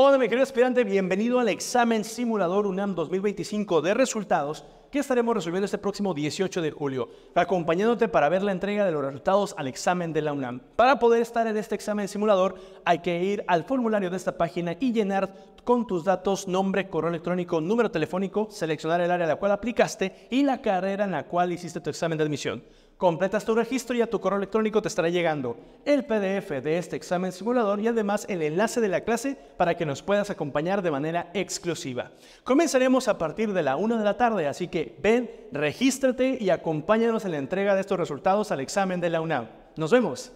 Hola, mi querido aspirante, bienvenido al examen simulador UNAM 2025 de resultados que estaremos resolviendo este próximo 18 de julio, acompañándote para ver la entrega de los resultados al examen de la UNAM. Para poder estar en este examen simulador, hay que ir al formulario de esta página y llenar con tus datos nombre, correo electrónico, número telefónico, seleccionar el área a la cual aplicaste y la carrera en la cual hiciste tu examen de admisión. Completas tu registro y a tu correo electrónico te estará llegando el PDF de este examen simulador y además el enlace de la clase para que nos puedas acompañar de manera exclusiva. Comenzaremos a partir de la 1 de la tarde, así que ven, regístrate y acompáñanos en la entrega de estos resultados al examen de la UNAM. ¡Nos vemos!